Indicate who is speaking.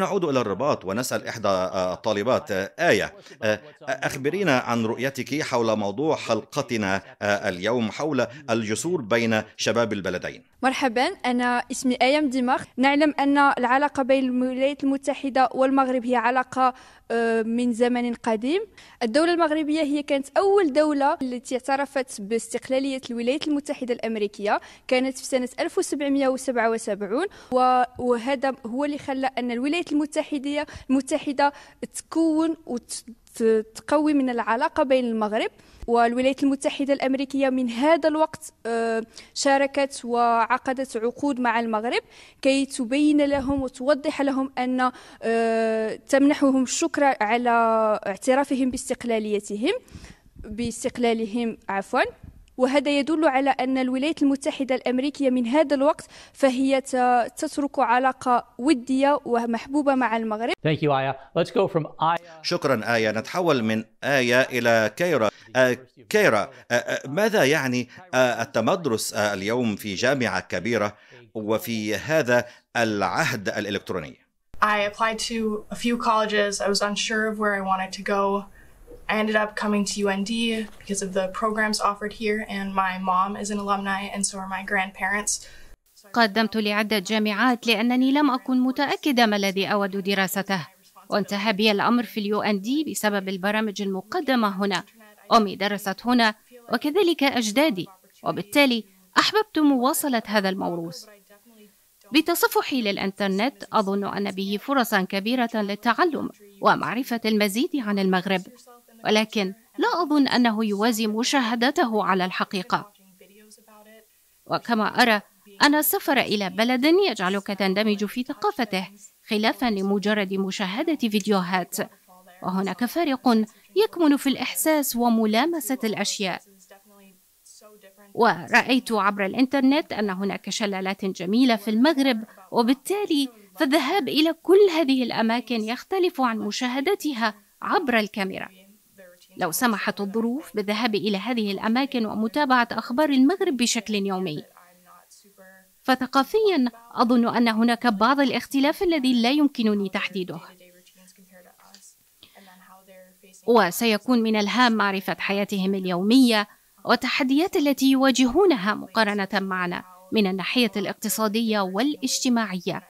Speaker 1: نعود إلى الرباط ونسأل إحدى آه، الطالبات آه، آية آه، أخبرينا عن رؤيتك حول موضوع حلقتنا اليوم حول الجسور بين شباب البلدين
Speaker 2: مرحبا أنا اسمي آية مديماغ نعلم أن العلاقة بين الولايات المتحدة والمغرب هي علاقة من زمن قديم الدولة المغربية هي كانت أول دولة التي اعترفت باستقلالية الولايات المتحدة الأمريكية كانت في سنة 1777 وهذا هو اللي خلى أن الولايات الولايات المتحدة المتحدة تكون وتقوي من العلاقة بين المغرب والولايات المتحدة الأمريكية من هذا الوقت آه، شاركت وعقدت عقود مع المغرب كي تبين لهم وتوضح لهم أن آه، تمنحهم الشكر على اعترافهم باستقلاليتهم باستقلالهم عفوا وهذا يدل على أن الولايات المتحدة الأمريكية من هذا الوقت فهي تترك علاقة ودية ومحبوبة مع المغرب
Speaker 1: شكرا آية نتحول من آية إلى كيرا آه، كيرا آه، آه، ماذا يعني التمدرس اليوم في جامعة كبيرة وفي هذا العهد الإلكتروني I
Speaker 2: applied to a few colleges. I was unsure of where I wanted to go. I ended up coming to UND because of the programs offered here, and my mom is an alumni, and so are my grandparents.
Speaker 3: قدمت لعدة جامعات لأنني لم أكن متأكدة ما الذي أود دراسته وانتهى بي الأمر في اليو أن دي بسبب البرامج المقدمة هنا أمي درست هنا وكذلك أجدادي وبالتالي أحببت مواصلة هذا الموروث بتصفحي للإنترنت أظن أن به فرصا كبيرة للتعلم ومعرفة المزيد عن المغرب ولكن لا أظن أنه يوازي مشاهدته على الحقيقة وكما أرى أن السفر إلى بلد يجعلك تندمج في ثقافته خلافا لمجرد مشاهدة فيديوهات وهناك فارق يكمن في الإحساس وملامسة الأشياء ورأيت عبر الإنترنت أن هناك شلالات جميلة في المغرب وبالتالي فالذهاب إلى كل هذه الأماكن يختلف عن مشاهدتها عبر الكاميرا لو سمحت الظروف بالذهاب إلى هذه الأماكن ومتابعة أخبار المغرب بشكل يومي فثقافيا أظن أن هناك بعض الاختلاف الذي لا يمكنني تحديده وسيكون من الهام معرفة حياتهم اليومية والتحديات التي يواجهونها مقارنة معنا من الناحية الاقتصادية والاجتماعية